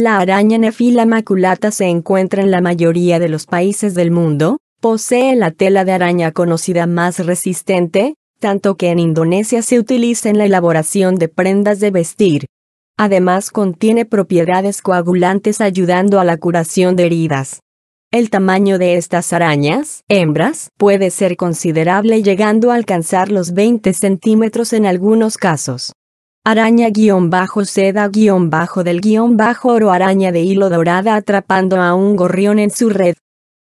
La araña Nefila maculata se encuentra en la mayoría de los países del mundo, posee la tela de araña conocida más resistente, tanto que en Indonesia se utiliza en la elaboración de prendas de vestir. Además contiene propiedades coagulantes ayudando a la curación de heridas. El tamaño de estas arañas, hembras, puede ser considerable llegando a alcanzar los 20 centímetros en algunos casos araña-seda-del-oro bajo bajo araña de hilo dorada atrapando a un gorrión en su red.